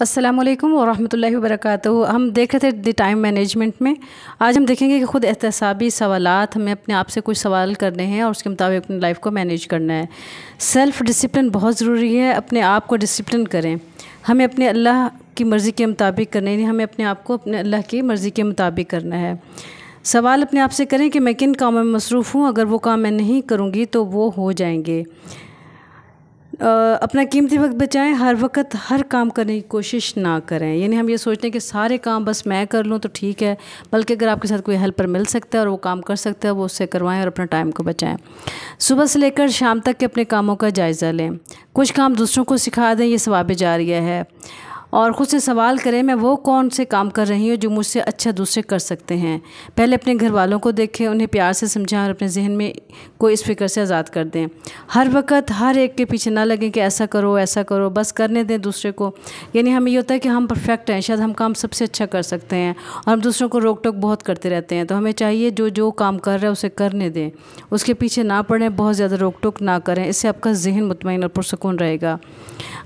अस्सलाम वालेकुम वरक हम देख रहे थे द टाइम मैनेजमेंट में आज हम देखेंगे कि ख़ुद एहतसाबी सवाल हमें अपने आप से कुछ सवाल करने हैं और उसके मुताबिक अपनी लाइफ को मैनेज करना है सेल्फ़ डिसिप्लिन बहुत ज़रूरी है अपने आप को डिसिप्लिन करें हमें अपने अल्लाह की मर्ज़ी के मुताबिक करना है हमें अपने आप को अपने अल्लाह की मर्ज़ी के मुताबिक करना है सवाल अपने आप से करें कि मैं किन कामों में मसरूफ़ हूँ अगर वो काम मैं नहीं करूँगी तो वो हो जाएंगे अपना कीमती वक्त बचाएं हर वक्त हर काम करने की कोशिश ना करें यानी हम ये सोचते हैं कि सारे काम बस मैं कर लूँ तो ठीक है बल्कि अगर आपके साथ कोई हेल्पर मिल सकता है और वो काम कर सकता है वो उससे करवाएं और अपना टाइम को बचाएं सुबह से लेकर शाम तक के अपने कामों का जायज़ा लें कुछ काम दूसरों को सिखा दें ये सवाब रहा है और ख़ुद से सवाल करें मैं वो कौन से काम कर रही हूँ जो मुझसे अच्छा दूसरे कर सकते हैं पहले अपने घर वालों को देखें उन्हें प्यार से समझाएं और अपने जहन में को इस फिक्र से आज़ाद कर दें हर वक्त हर एक के पीछे ना लगें कि ऐसा करो ऐसा करो बस करने दें दूसरे को यानी हमें ये होता है कि हम परफेक्ट हैं शायद हम काम सबसे अच्छा कर सकते हैं और हम दूसरों को रोक टोक बहुत करते रहते हैं तो हमें चाहिए जो जो काम कर रहा है उसे करने दें उसके पीछे ना पड़ें बहुत ज़्यादा रोक टोक ना करें इससे आपका जहन मुतमिन और पुरसकून रहेगा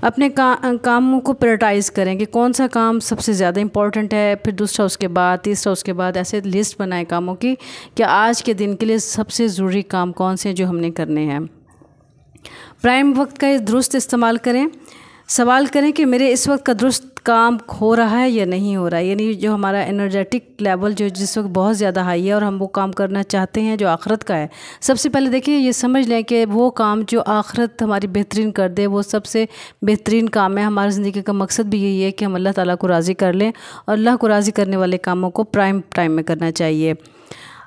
अपने का, कामों को प्रायोरिटाइज़ करें कि कौन सा काम सबसे ज़्यादा इंपॉर्टेंट है फिर दूसरा उसके बाद तीसरा उसके बाद ऐसे लिस्ट बनाए कामों की कि आज के दिन के लिए सबसे ज़रूरी काम कौन से जो हमने करने हैं प्राइम वक्त का दुरुस्त इस्तेमाल करें सवाल करें कि मेरे इस वक्त का दुरुस्त काम हो रहा है या नहीं हो रहा है यानी जो हमारा एनर्जेटिक लेवल जो जिस वक्त बहुत ज़्यादा हाई है और हम वो काम करना चाहते हैं जो आखरत का है सबसे पहले देखिए ये समझ लें कि वो काम जो आखरत हमारी बेहतरीन कर दे वो सबसे बेहतरीन काम है हमारी ज़िंदगी का मकसद भी यही है कि हम अल्लाह ताला को राज़ी कर लें और अल्लाह को राज़ी करने वाले कामों को प्राइम टाइम में करना चाहिए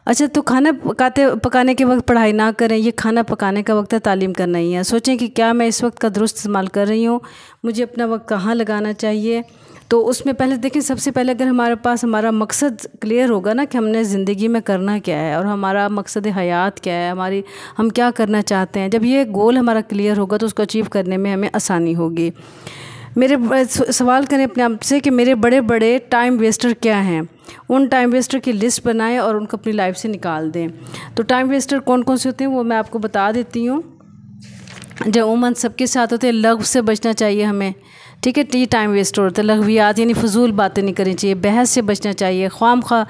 अच्छा तो खाना पकाते पकाने के वक्त पढ़ाई ना करें ये खाना पकाने का वक्त है तालीम करना ही है सोचें कि क्या मैं इस वक्त का दुरुस्त इस्तेमाल कर रही हूँ मुझे अपना वक्त कहाँ लगाना चाहिए तो उसमें पहले देखें सबसे पहले अगर हमारे पास हमारा मकसद क्लियर होगा ना कि हमने ज़िंदगी में करना क्या है और हमारा मकसद हयात क्या है हमारी हम क्या करना चाहते हैं जब ये गोल हमारा क्लियर होगा तो उसको अचीव करने में हमें आसानी होगी मेरे सवाल करें अपने आप से कि मेरे बड़े बड़े टाइम वेस्टर क्या हैं उन टाइम वेस्टर की लिस्ट बनाएं और उनको अपनी लाइफ से निकाल दें तो टाइम वेस्टर कौन कौन से होते हैं वो मैं आपको बता देती हूँ जो उमन सबके साथ होते हैं लव से बचना चाहिए हमें ठीक है टी टाइम वेस्ट होता है लघवियात यानी फजूल बातें नहीं करनी चाहिए बहस से बचना चाहिए ख्वाम खा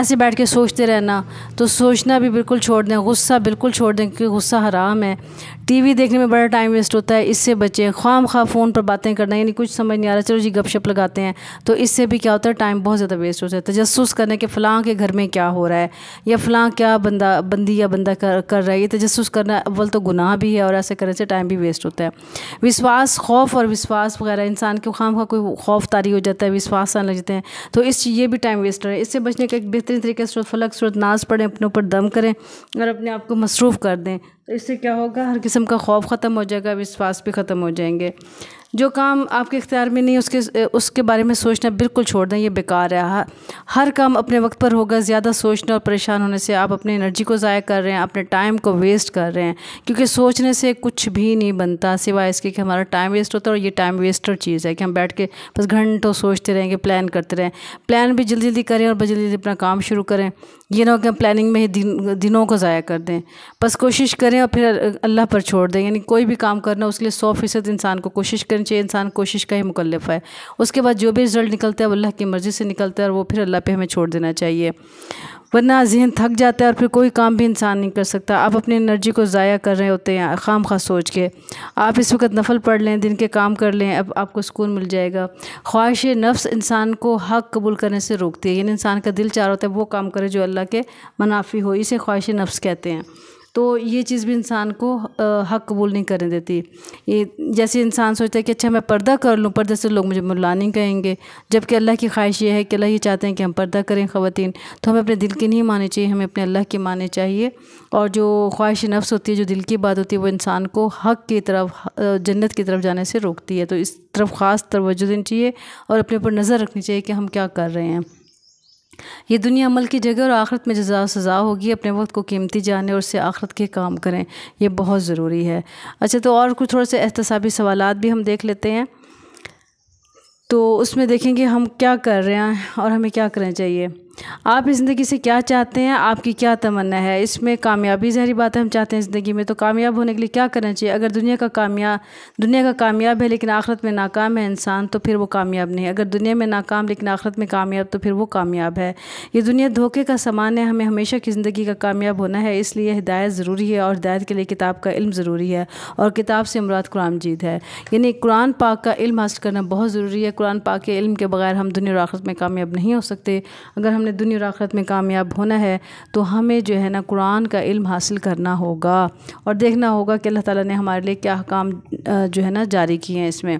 ऐसे बैठ के सोचते रहना तो सोचना भी बिल्कुल छोड़ दें गुस्सा बिल्कुल छोड़ दें क्योंकि गुस्सा हराम है टीवी देखने में बड़ा टाइम वेस्ट होता है इससे बचें ख्वाम खा फ़ोन पर बातें करना यानी कुछ समझ नहीं आ रहा चलो जी गपशप लगाते हैं तो इससे भी क्या होता है टाइम बहुत ज़्यादा वेस्ट होता है तजस्स करने के फ़लाँ के घर में क्या हो रहा है या फ़लाँ क्या बंदा बंदी या बंदा कर कर रहा है ये तजस्स करना अव्वल तो गुनाह भी है और ऐसे करने से टाइम भी वेस्ट होता है विश्वास खौफ और विश्वास वगैरह इंसान के खाम का कोई खौफ तारी हो जाता है विश्वास आने लग जाते हैं तो इस ये भी टाइम वेस्टर है इससे बचने का एक बेहतरीन तरीके से फलक सूरत नाज पढ़ें अपने ऊपर दम करें और अपने आप को मसरूफ़ कर दें तो इससे क्या होगा हर किस्म का खौफ ख़त्म हो जाएगा विश्वास भी ख़त्म हो जाएंगे जो काम आपके इख्तियार में नहीं उसके उसके बारे में सोचना बिल्कुल छोड़ दें ये बेकार है हाँ, हर काम अपने वक्त पर होगा ज़्यादा सोचना और परेशान होने से आप अपनी एनर्जी को ज़ाया कर रहे हैं अपने टाइम को वेस्ट कर रहे हैं क्योंकि सोचने से कुछ भी नहीं बनता सिवाय इसके कि हमारा टाइम वेस्ट होता है और ये टाइम वेस्टर चीज़ है कि हम बैठ के बस घंटों सोचते रहेंगे प्लान करते रहें प्लान भी जल्दी जल्दी करें और जल्दी जल्दी अपना काम शुरू करें ये ना कि प्लानिंग में ही दिन दिनों को ज़ाया कर दें बस कोशिश करें और फिर अल्लाह पर छोड़ दें यानी कोई भी काम करना उसके लिए सौ फ़ीसद इंसान को कोशिश करनी चाहिए इंसान कोशिश का ही मुकलफ है उसके बाद जो भी रिज़ल्ट निकलता है वो अल्लाह की मर्ज़ी से निकलता है और वो फिर अल्लाह पे हमें छोड़ देना चाहिए वरना जहन थक जाता है और फिर कोई काम भी इंसान नहीं कर सकता आप अपनी एनर्जी को ज़ाया कर रहे होते हैं खाम ख़ास सोच के आप इस वक्त नफल पढ़ लें दिन के काम कर लें अब आपको सुकून मिल जाएगा ख्वाहिश नफ्स इंसान को हक कबूल करने से रोकती है यानी इंसान का दिल चाह रहा होता है वो काम करे जो अल्लाह अल्लाह के मुनाफी हो इसे ख्वाहिश नफ्स कहते हैं तो ये चीज़ भी इंसान को हक कबूल नहीं करने देती ये जैसे इंसान सोचता है कि अच्छा मैं पर्दा कर लूँ पर्दे से लोग मुझे मुल्ला नहीं कहेंगे जबकि अल्लाह की ख्वाहिश ये है कि अल्लाह ये चाहते हैं कि हम पर्दा करें ख़वान तो हमें अपने दिल की नहीं माने चाहिए हमें अपने अल्लाह की माने चाहिए और जो ख्वाहिश नफ्स होती है जो दिल की बात होती है वो इंसान को हक की तरफ जन्नत की तरफ जाने से रोकती है तो इस तरफ ख़ास तवज्जो देनी चाहिए और अपने ऊपर नज़र रखनी चाहिए कि हम क्या कर रहे हैं ये दुनिया अमल की जगह और आखिरत में जजा सज़ा होगी अपने वक्त को कीमती जाने और उससे आखिरत के काम करें ये बहुत ज़रूरी है अच्छा तो और कुछ थोड़े से एहतसाबी सवाल भी हम देख लेते हैं तो उसमें देखेंगे हम क्या कर रहे हैं और हमें क्या करना चाहिए आप ज़िंदगी से क्या चाहते हैं आपकी क्या तमन्ना है इसमें कामयाबी जहरी बात है हम चाहते हैं ज़िंदगी में तो कामयाब होने के लिए क्या करना चाहिए अगर दुनिया का कामया दुनिया का कामयाब है लेकिन आखिरत में नाकाम है इंसान तो फिर वो कामयाब नहीं अगर दुनिया में नाकाम लेकिन आखिरत में कामयाब तो फिर वो कामयाब है ये दुनिया धोखे का सामान है हमें हमेशा की ज़िंदगी का कामयाब होना है इसलिए हिदायत ज़रूरी है और हिदायत के लिए किताब का इल्म ज़रूरी है और किताब से मुराद कुरान मजीद है यानी कुरान पाक का इल्म हासिल करना बहुत ज़रूरी है कुरान पाक के इल्म के बगैर हम दुनिया और आखिरत में कामयाब नहीं हो सकते अगर हमने हमने दुनिया और आखरत में कामयाब होना है तो हमें जो है ना कुरान का इल्म हासिल करना होगा और देखना होगा कि अल्लाह ताला ने हमारे लिए क्या काम जो है ना जारी किए हैं इसमें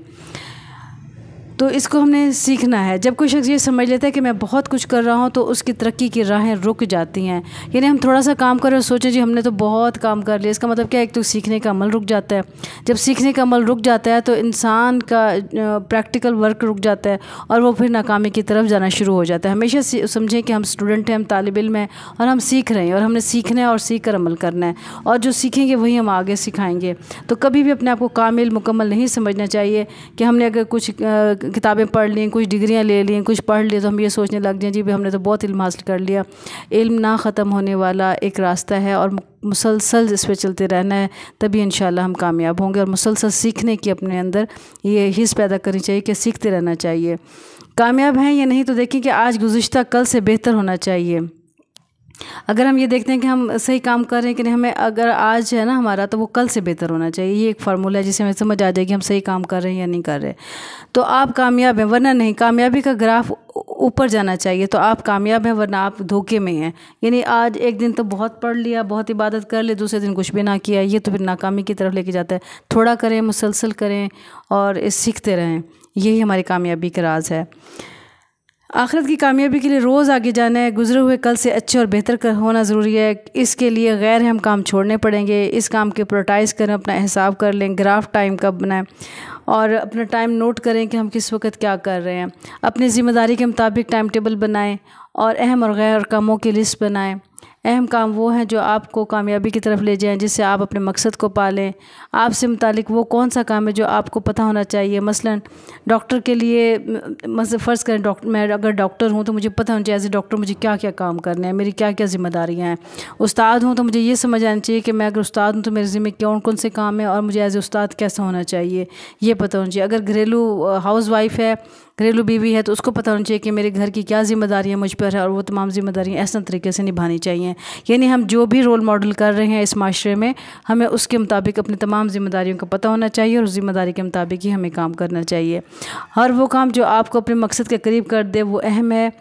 तो इसको हमने सीखना है जब कोई शख्स ये समझ लेता है कि मैं बहुत कुछ कर रहा हूँ तो उसकी तरक्की की राहें रुक जाती हैं यानी हम थोड़ा सा काम करें और सोचें जी हमने तो बहुत काम कर लिया इसका मतलब क्या है एक तो सीखने का अमल रुक जाता है जब सीखने का अमल रुक जाता है तो इंसान का प्रैक्टिकल वर्क रुक जाता है और वो फिर नाकामी की तरफ जाना शुरू हो जाता है हमेशा समझें कि हम स्टूडेंट हैं हम तालब इम हैं और हम सीख रहे हैं और हमने सीखना है और सीख कर अमल करना है और जो सीखेंगे वही हम आगे सिखाएंगे तो कभी भी अपने आप को कामिल मुकम्मल नहीं समझना चाहिए कि हमने अगर कुछ किताबें पढ़ लें कुछ डिग्रियां ले लें कुछ पढ़ लें तो हम ये सोचने लग जाएँ जी भी हमने तो बहुत इल्म हासिल कर लिया इल्म ना ख़त्म होने वाला एक रास्ता है और मुसलसल इस पर चलते रहना है तभी इन हम कामयाब होंगे और मुसलसल सीखने की अपने अंदर ये हिस्स पैदा करनी चाहिए कि सीखते रहना चाहिए कामयाब हैं या नहीं तो देखें कि आज गुज्त कल से बेहतर होना चाहिए अगर हम ये देखते हैं कि हम सही काम कर रहे हैं कि नहीं हमें अगर आज है ना हमारा तो वो कल से बेहतर होना चाहिए ये एक फार्मूला है जिसे हमें समझ आ जाए कि हम सही काम कर रहे हैं या नहीं कर रहे तो आप कामयाब हैं वरना नहीं कामयाबी का ग्राफ ऊपर जाना चाहिए तो आप कामयाब हैं वरना आप धोखे में हैं यानी आज एक दिन तो बहुत पढ़ लिया बहुत इबादत कर ली दूसरे दिन कुछ भी ना किया ये तो फिर नाकामी की तरफ लेके जाता है थोड़ा करें मुसलसल करें और सीखते रहें यही हमारी कामयाबी का राज है आखिरत की कामयाबी के लिए रोज़ आगे जाना है गुजरे हुए कल से अच्छे और बेहतर कर होना ज़रूरी है इसके लिए गैर हम काम छोड़ने पड़ेंगे इस काम के प्रोटाइज़ करें अपना हिसाब कर लें ग्राफ टाइम कब बनाएं और अपना टाइम नोट करें कि हम किस वक्त क्या कर रहे हैं अपनी ज़िम्मेदारी के मुताबिक टाइम टेबल बनाएँ और अहम और गैर कामों की लिस्ट बनाएँ अहम काम वो हैं जो आपको कामयाबी की तरफ ले जाएं जिससे आप अपने मकसद को पालें आपसे मुतालिक वो कौन सा काम है जो आपको पता होना चाहिए मसलन डॉक्टर के लिए मसल फ़र्ज़ करें डॉक्टर मैं अगर डॉक्टर हूँ तो मुझे पता होना चाहिए एज ए डॉक्टर मुझे क्या क्या काम करने हैं मेरी क्या क्या जिम्मेदारियाँ हैं उस्ताद हूँ तो मुझे ये समझ आना चाहिए कि मैं अगर उस्ताद हूँ तो मेरे ज़िम्मे कौन कौन से काम है और मुझे एज ए उस्ताद कैसा होना चाहिए ये पता होना चाहिए अगर घरेलू हाउस वाइफ है घरेलू बीवी है तो उसको पता होना चाहिए कि मेरे घर की क्या जिम्मेदारियाँ मुझ पर है और वो तमाम जिम्मेदारियाँ ऐसा तरीके से निभानी चाहिए यानी हम जो भी रोल मॉडल कर रहे हैं इस माशरे में हमें उसके मुताबिक अपनी तमाम जिम्मेदारियों का पता होना चाहिए और उस जिम्मेदारी के मुताबिक ही हमें काम करना चाहिए हर वो काम जो आपको अपने मकसद के करीब कर दे वो अहम है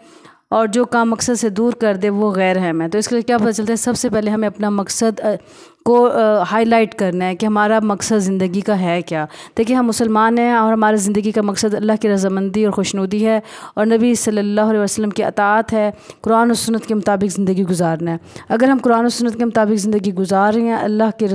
और जो काम मकसद से दूर कर दे वो गैर अहम है तो इसके लिए क्या पता चलता है सबसे पहले हमें अपना मकसद को हाईलाइट करना है कि हमारा मकसद ज़िंदगी का है क्या देखिए हम मुसलमान हैं और हमारा ज़िंदगी का मकसद अल्लाह की रजामंदी और खुशनुदी है और नबी सल्लल्लाहु अलैहि वसल्लम की अतात है कुरान और सुन्नत के मुताबिक ज़िंदगी गुजारना है अगर हम कुरान और सुन्नत के मुताबिक ज़िंदगी गुजार रहे हैं अल्लाह के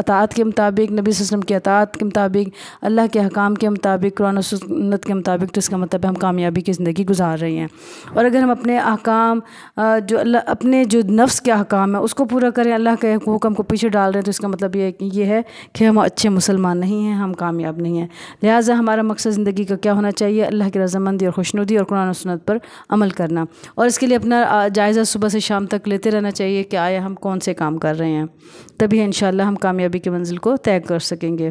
अतात के मुताबिक नबी वसलम की अतात के मुताबिक अल्लाह के अहकाम के मुताबिक कुरान और सुन्नत के मुताबिक तो इसका मतलब हम कामयाबी की ज़िंदगी गुजार रहे हैं और अगर हम अपने अहकाम जो अल्लाह अपने जो नफ्स के अहकाम है उसको पूरा करें अल्लाह के हुक्म को पीछे डाल रहे हैं तो इसका मतलब ये ये है कि हम अच्छे मुसलमान नहीं हैं हम कामयाब नहीं हैं लिहाजा हमारा मकसद ज़िंदगी का क्या होना चाहिए अल्लाह की रजामंदी और खुशनुदी और कुरान सन्नत पर अमल करना और इसके लिए अपना जायज़ा सुबह से शाम तक लेते रहना चाहिए कि आया हम कौन से काम कर रहे हैं तभी इन हम कामयाबी की मंजिल को तय कर सकेंगे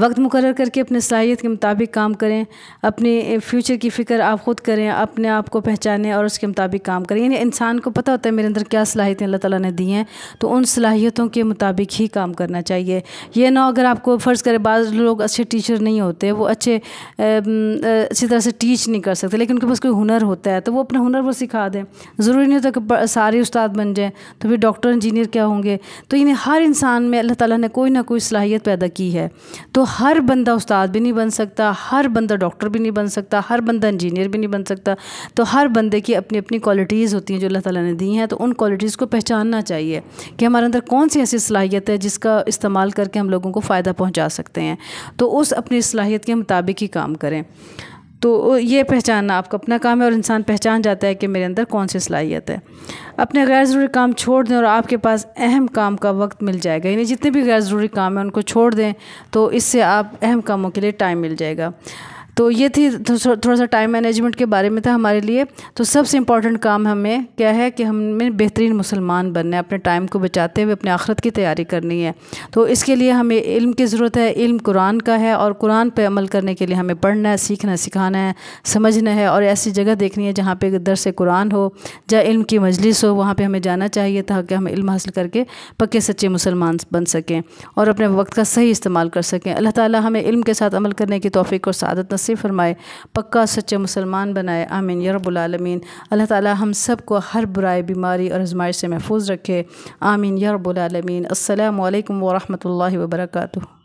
वक्त मुकर करके अपने सलाहियत के मुताबिक काम करें अपने फ्यूचर की फ़िक्र आप ख़ुद करें अपने आप को पहचानें और उसके मुताबिक काम करें यानी इंसान को पता होता है मेरे अंदर क्या सलाहियतें अल्लाह ताला ने दी हैं तो उन सलाहियतों के मुताबिक ही काम करना चाहिए ये ना अगर आपको फ़र्ज़ करें बाद लोग अच्छे टीचर नहीं होते वो अच्छे अच्छी तरह से टीच नहीं कर सकते लेकिन उनके पास कोई हुनर होता है तो वो अपने हुनर वो सिखा दें ज़रूरी नहीं होता कि सारे उस्ताद बन जाएँ तो फिर डॉक्टर इंजीनियर क्या होंगे तो इन्हें हर इंसान में अल्लाह ताली ने कोई ना कोई सलाहियत पैदा की है है तो हर बंदा उस्ताद भी नहीं बन सकता हर बंदा डॉक्टर भी नहीं बन सकता हर बंदा इंजीनियर भी नहीं बन सकता तो हर बंदे की अपनी अपनी क्वालिटीज़ होती हैं जो अल्लाह ताला ने दी हैं तो उन क्वालिटीज़ को पहचानना चाहिए कि हमारे अंदर कौन सी ऐसी सलाहियत है जिसका इस्तेमाल करके हम लोगों को फ़ायदा पहुँचा सकते हैं तो उस अपनी सलाहियत के मुताबिक ही काम करें तो ये पहचानना आपका अपना काम है और इंसान पहचान जाता है कि मेरे अंदर कौन सी सलाहियत है अपने गैर ज़रूरी काम छोड़ दें और आपके पास अहम काम का वक्त मिल जाएगा यानी जितने भी गैर ज़रूरी काम हैं उनको छोड़ दें तो इससे आप अहम कामों के लिए टाइम मिल जाएगा तो ये थी थोड़ा सा टाइम मैनेजमेंट के बारे में था हमारे लिए तो सबसे इम्पॉर्टेंट काम हमें क्या है कि हमें बेहतरीन मुसलमान बनना है अपने टाइम को बचाते हुए अपने आखरत की तैयारी करनी है तो इसके लिए हमें इल्म की ज़रूरत है इल्म कुरान का है और कुरान पर अमल करने के लिए हमें पढ़ना है सीखना है सिखाना है समझना है और ऐसी जगह देखनी है जहाँ पर दर से कुरान हो या इल्म की मजलिस हो वहाँ पर हमें जाना चाहिए ताकि हम इल्म हासिल करके पक्के सच्चे मुसलमान बन सकें और अपने वक्त का सही इस्तेमाल कर सकें अल्लाह ताली हमें इल्म के साथ अमल करने की तोफ़ी और सदत नसीब नसीब फरमाए पक्का सच्चे मुसलमान बनाए आमीन यरबालमीन अल्लाह ताला हम सब को हर बुराई बीमारी और आजमाइश से महफूज रखे आमीन यरबालमीन अल्लाम वरहमल वर्का